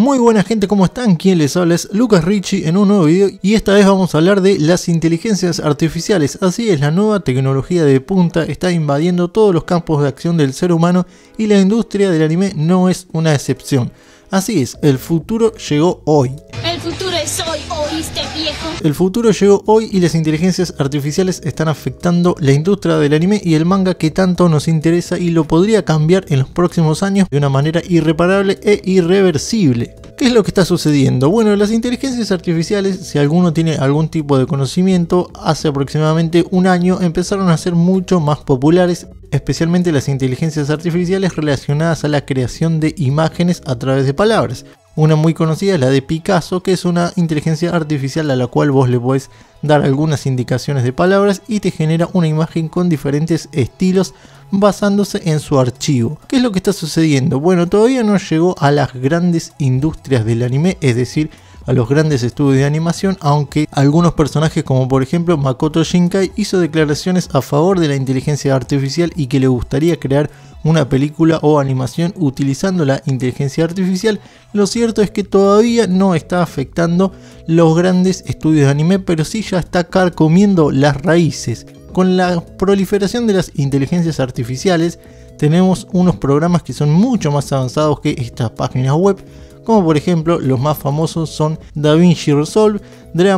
Muy buena gente, ¿cómo están? ¿Quién les habla es Lucas richie en un nuevo video y esta vez vamos a hablar de las inteligencias artificiales. Así es, la nueva tecnología de punta está invadiendo todos los campos de acción del ser humano y la industria del anime no es una excepción. Así es, el futuro llegó hoy. El futuro es hoy. El futuro llegó hoy y las inteligencias artificiales están afectando la industria del anime y el manga que tanto nos interesa y lo podría cambiar en los próximos años de una manera irreparable e irreversible. ¿Qué es lo que está sucediendo? Bueno, las inteligencias artificiales, si alguno tiene algún tipo de conocimiento, hace aproximadamente un año empezaron a ser mucho más populares, especialmente las inteligencias artificiales relacionadas a la creación de imágenes a través de palabras. Una muy conocida es la de Picasso, que es una inteligencia artificial a la cual vos le podés dar algunas indicaciones de palabras y te genera una imagen con diferentes estilos basándose en su archivo. ¿Qué es lo que está sucediendo? Bueno, todavía no llegó a las grandes industrias del anime, es decir, a los grandes estudios de animación, aunque algunos personajes como por ejemplo Makoto Shinkai hizo declaraciones a favor de la inteligencia artificial y que le gustaría crear una película o animación utilizando la inteligencia artificial, lo cierto es que todavía no está afectando los grandes estudios de anime, pero sí ya está carcomiendo las raíces. Con la proliferación de las inteligencias artificiales, tenemos unos programas que son mucho más avanzados que estas páginas web como por ejemplo los más famosos son DaVinci Resolve,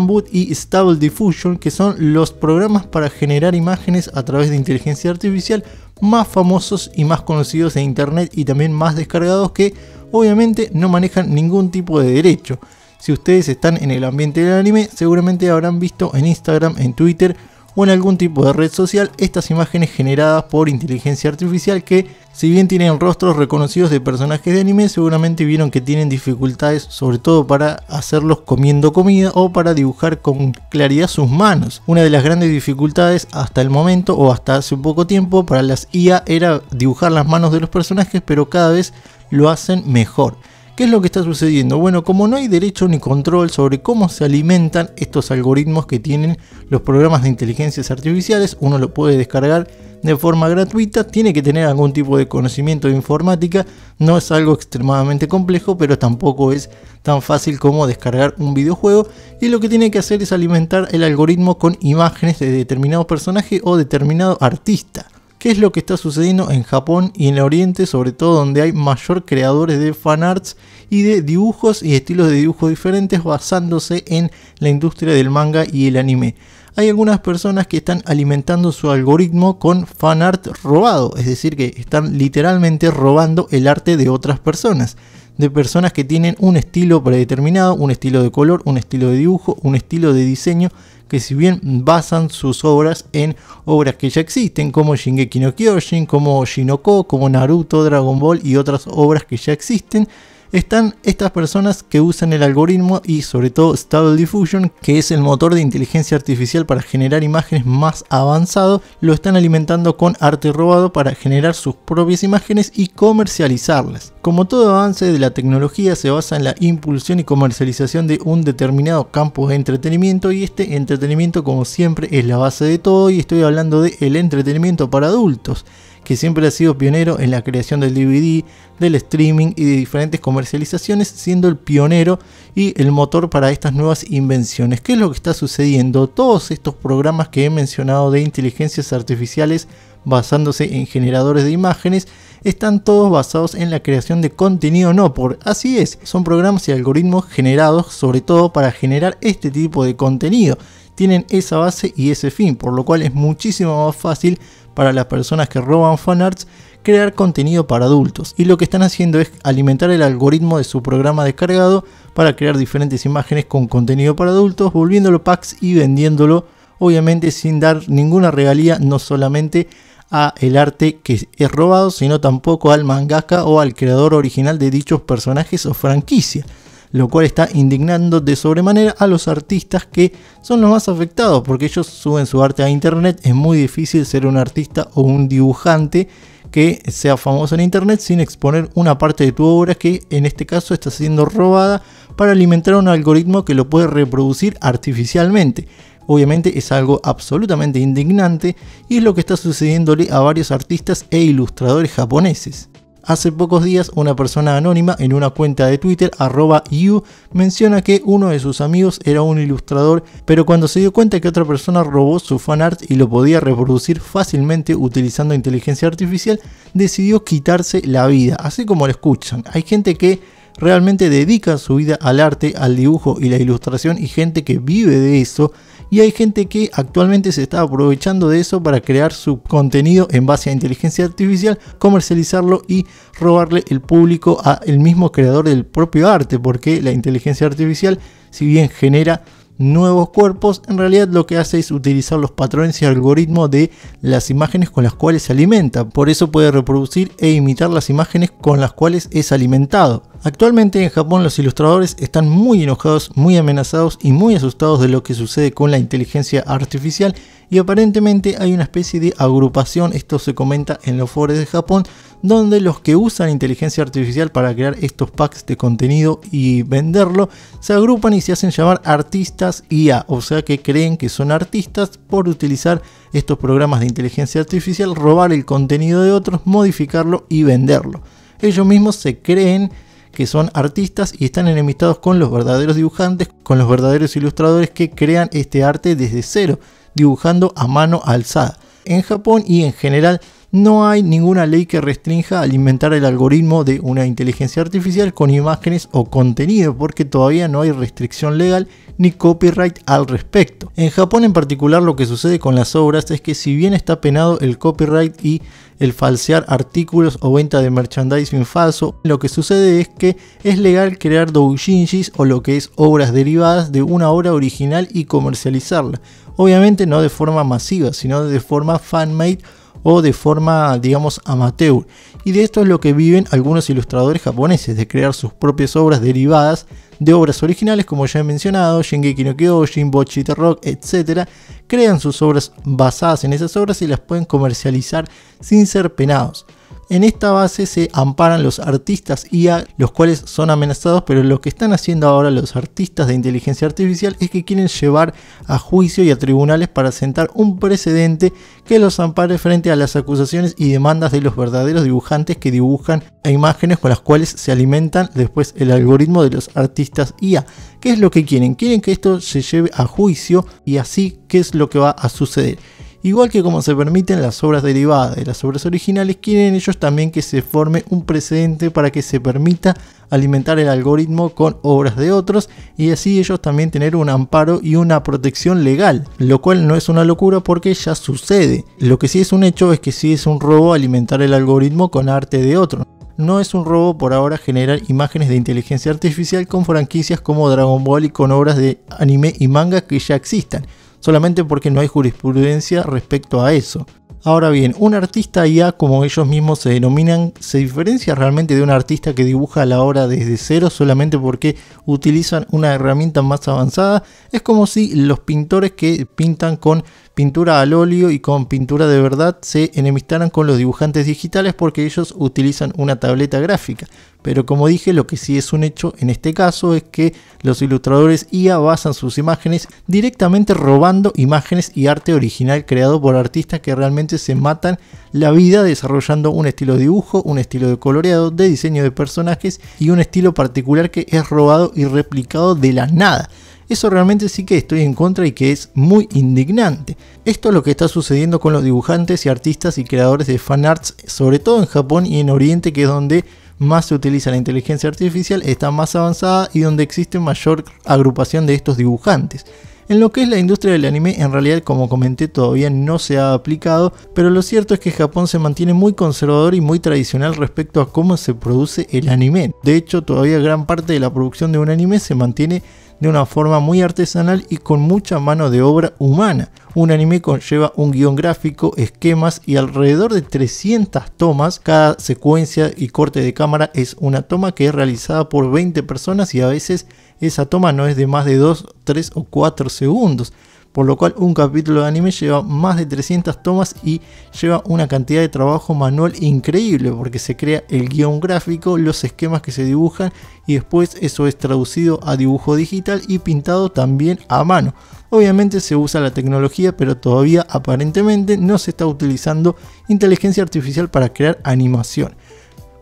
Boot y Stable Diffusion, que son los programas para generar imágenes a través de inteligencia artificial más famosos y más conocidos en internet y también más descargados que obviamente no manejan ningún tipo de derecho. Si ustedes están en el ambiente del anime, seguramente habrán visto en Instagram, en Twitter o en algún tipo de red social estas imágenes generadas por inteligencia artificial que, si bien tienen rostros reconocidos de personajes de anime, seguramente vieron que tienen dificultades sobre todo para hacerlos comiendo comida o para dibujar con claridad sus manos. Una de las grandes dificultades hasta el momento o hasta hace poco tiempo para las IA era dibujar las manos de los personajes, pero cada vez lo hacen mejor. ¿Qué es lo que está sucediendo? Bueno, como no hay derecho ni control sobre cómo se alimentan estos algoritmos que tienen los programas de inteligencias artificiales, uno lo puede descargar de forma gratuita, tiene que tener algún tipo de conocimiento de informática, no es algo extremadamente complejo, pero tampoco es tan fácil como descargar un videojuego y lo que tiene que hacer es alimentar el algoritmo con imágenes de determinado personaje o determinado artista qué es lo que está sucediendo en Japón y en el Oriente, sobre todo donde hay mayor creadores de fanarts y de dibujos y estilos de dibujo diferentes basándose en la industria del manga y el anime. Hay algunas personas que están alimentando su algoritmo con fanart robado, es decir, que están literalmente robando el arte de otras personas de personas que tienen un estilo predeterminado, un estilo de color, un estilo de dibujo, un estilo de diseño que si bien basan sus obras en obras que ya existen, como Shingeki no Kyojin, como Shinoko, como Naruto, Dragon Ball y otras obras que ya existen, están estas personas que usan el algoritmo y sobre todo Stable Diffusion, que es el motor de inteligencia artificial para generar imágenes más avanzado, lo están alimentando con arte robado para generar sus propias imágenes y comercializarlas. Como todo avance de la tecnología se basa en la impulsión y comercialización de un determinado campo de entretenimiento y este entretenimiento como siempre es la base de todo y estoy hablando de el entretenimiento para adultos que siempre ha sido pionero en la creación del DVD, del streaming y de diferentes comercializaciones, siendo el pionero y el motor para estas nuevas invenciones. ¿Qué es lo que está sucediendo? Todos estos programas que he mencionado de inteligencias artificiales basándose en generadores de imágenes, están todos basados en la creación de contenido no por. Así es, son programas y algoritmos generados sobre todo para generar este tipo de contenido. Tienen esa base y ese fin, por lo cual es muchísimo más fácil para las personas que roban fanarts crear contenido para adultos. Y lo que están haciendo es alimentar el algoritmo de su programa descargado para crear diferentes imágenes con contenido para adultos, volviéndolo packs y vendiéndolo, obviamente sin dar ninguna regalía, no solamente a el arte que es robado, sino tampoco al mangaka o al creador original de dichos personajes o franquicia lo cual está indignando de sobremanera a los artistas que son los más afectados, porque ellos suben su arte a internet, es muy difícil ser un artista o un dibujante que sea famoso en internet sin exponer una parte de tu obra que en este caso está siendo robada para alimentar un algoritmo que lo puede reproducir artificialmente. Obviamente es algo absolutamente indignante y es lo que está sucediéndole a varios artistas e ilustradores japoneses. Hace pocos días una persona anónima en una cuenta de Twitter arroba you menciona que uno de sus amigos era un ilustrador, pero cuando se dio cuenta que otra persona robó su fanart y lo podía reproducir fácilmente utilizando inteligencia artificial, decidió quitarse la vida, así como lo escuchan. Hay gente que realmente dedica su vida al arte, al dibujo y la ilustración y gente que vive de eso y hay gente que actualmente se está aprovechando de eso para crear su contenido en base a inteligencia artificial, comercializarlo y robarle el público al mismo creador del propio arte, porque la inteligencia artificial, si bien genera nuevos cuerpos, en realidad lo que hace es utilizar los patrones y algoritmos de las imágenes con las cuales se alimenta. Por eso puede reproducir e imitar las imágenes con las cuales es alimentado. Actualmente en Japón los ilustradores están muy enojados, muy amenazados y muy asustados de lo que sucede con la inteligencia artificial y aparentemente hay una especie de agrupación, esto se comenta en los foros de Japón, donde los que usan inteligencia artificial para crear estos packs de contenido y venderlo, se agrupan y se hacen llamar artistas IA, o sea que creen que son artistas por utilizar estos programas de inteligencia artificial, robar el contenido de otros, modificarlo y venderlo. Ellos mismos se creen que son artistas y están enemistados con los verdaderos dibujantes, con los verdaderos ilustradores que crean este arte desde cero, dibujando a mano alzada. En Japón y en general no hay ninguna ley que restrinja al inventar el algoritmo de una inteligencia artificial con imágenes o contenido, porque todavía no hay restricción legal ni copyright al respecto. En Japón en particular lo que sucede con las obras es que si bien está penado el copyright y el falsear artículos o venta de merchandising falso, lo que sucede es que es legal crear doujinshis o lo que es obras derivadas de una obra original y comercializarla. Obviamente no de forma masiva, sino de forma fanmade o de forma, digamos, amateur. Y de esto es lo que viven algunos ilustradores japoneses, de crear sus propias obras derivadas de obras originales, como ya he mencionado, Shingeki no Kyojin, Bochita Rock, etc. Crean sus obras basadas en esas obras y las pueden comercializar sin ser penados. En esta base se amparan los artistas IA, los cuales son amenazados, pero lo que están haciendo ahora los artistas de inteligencia artificial es que quieren llevar a juicio y a tribunales para sentar un precedente que los ampare frente a las acusaciones y demandas de los verdaderos dibujantes que dibujan imágenes con las cuales se alimentan después el algoritmo de los artistas IA. ¿Qué es lo que quieren? Quieren que esto se lleve a juicio y así qué es lo que va a suceder. Igual que como se permiten las obras derivadas de las obras originales, quieren ellos también que se forme un precedente para que se permita alimentar el algoritmo con obras de otros y así ellos también tener un amparo y una protección legal, lo cual no es una locura porque ya sucede. Lo que sí es un hecho es que sí es un robo alimentar el algoritmo con arte de otro. No es un robo por ahora generar imágenes de inteligencia artificial con franquicias como Dragon Ball y con obras de anime y manga que ya existan, solamente porque no hay jurisprudencia respecto a eso. Ahora bien, un artista IA, como ellos mismos se denominan, se diferencia realmente de un artista que dibuja la obra desde cero solamente porque utilizan una herramienta más avanzada. Es como si los pintores que pintan con pintura al óleo y con pintura de verdad se enemistaran con los dibujantes digitales porque ellos utilizan una tableta gráfica. Pero como dije, lo que sí es un hecho en este caso es que los ilustradores IA basan sus imágenes directamente robando imágenes y arte original creado por artistas que realmente se matan la vida desarrollando un estilo de dibujo, un estilo de coloreado, de diseño de personajes y un estilo particular que es robado y replicado de la nada. Eso realmente sí que estoy en contra y que es muy indignante. Esto es lo que está sucediendo con los dibujantes y artistas y creadores de fanarts, sobre todo en Japón y en Oriente, que es donde más se utiliza la inteligencia artificial está más avanzada y donde existe mayor agrupación de estos dibujantes. En lo que es la industria del anime, en realidad como comenté todavía no se ha aplicado, pero lo cierto es que Japón se mantiene muy conservador y muy tradicional respecto a cómo se produce el anime. De hecho, todavía gran parte de la producción de un anime se mantiene de una forma muy artesanal y con mucha mano de obra humana. Un anime conlleva un guión gráfico, esquemas y alrededor de 300 tomas. Cada secuencia y corte de cámara es una toma que es realizada por 20 personas y a veces esa toma no es de más de 2, 3 o 4 segundos por lo cual un capítulo de anime lleva más de 300 tomas y lleva una cantidad de trabajo manual increíble porque se crea el guión gráfico, los esquemas que se dibujan y después eso es traducido a dibujo digital y pintado también a mano. Obviamente se usa la tecnología pero todavía aparentemente no se está utilizando inteligencia artificial para crear animación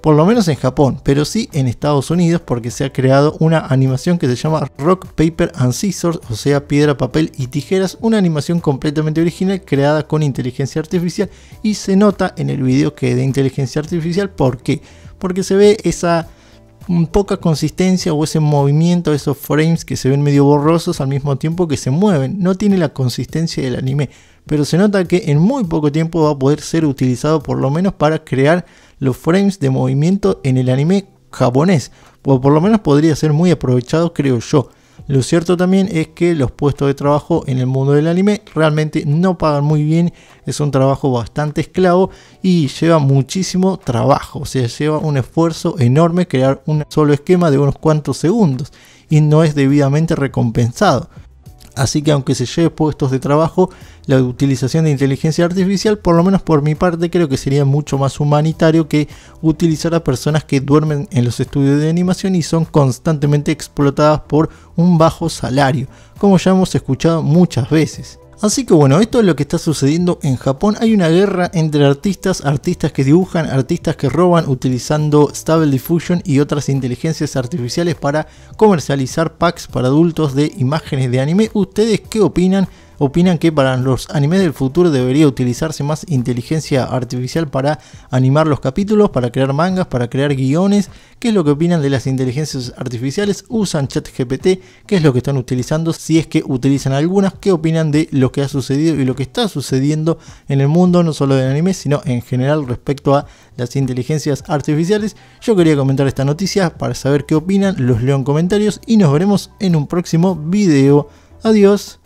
por lo menos en Japón, pero sí en Estados Unidos porque se ha creado una animación que se llama Rock, Paper and Scissors, o sea, piedra, papel y tijeras, una animación completamente original creada con inteligencia artificial y se nota en el video que de inteligencia artificial, ¿por qué? Porque se ve esa poca consistencia o ese movimiento, esos frames que se ven medio borrosos al mismo tiempo que se mueven. No tiene la consistencia del anime, pero se nota que en muy poco tiempo va a poder ser utilizado por lo menos para crear los frames de movimiento en el anime japonés, o por lo menos podría ser muy aprovechado creo yo. Lo cierto también es que los puestos de trabajo en el mundo del anime realmente no pagan muy bien, es un trabajo bastante esclavo y lleva muchísimo trabajo, o sea, lleva un esfuerzo enorme crear un solo esquema de unos cuantos segundos y no es debidamente recompensado. Así que aunque se lleve puestos de trabajo, la utilización de inteligencia artificial, por lo menos por mi parte, creo que sería mucho más humanitario que utilizar a personas que duermen en los estudios de animación y son constantemente explotadas por un bajo salario, como ya hemos escuchado muchas veces. Así que bueno, esto es lo que está sucediendo en Japón. Hay una guerra entre artistas, artistas que dibujan, artistas que roban utilizando Stable Diffusion y otras inteligencias artificiales para comercializar packs para adultos de imágenes de anime. ¿Ustedes qué opinan? opinan que para los animes del futuro debería utilizarse más inteligencia artificial para animar los capítulos, para crear mangas, para crear guiones. ¿Qué es lo que opinan de las inteligencias artificiales? ¿Usan ChatGPT? ¿Qué es lo que están utilizando? Si es que utilizan algunas, ¿qué opinan de lo que ha sucedido y lo que está sucediendo en el mundo, no solo del anime, sino en general respecto a las inteligencias artificiales? Yo quería comentar esta noticia para saber qué opinan, los leo en comentarios y nos veremos en un próximo video. Adiós.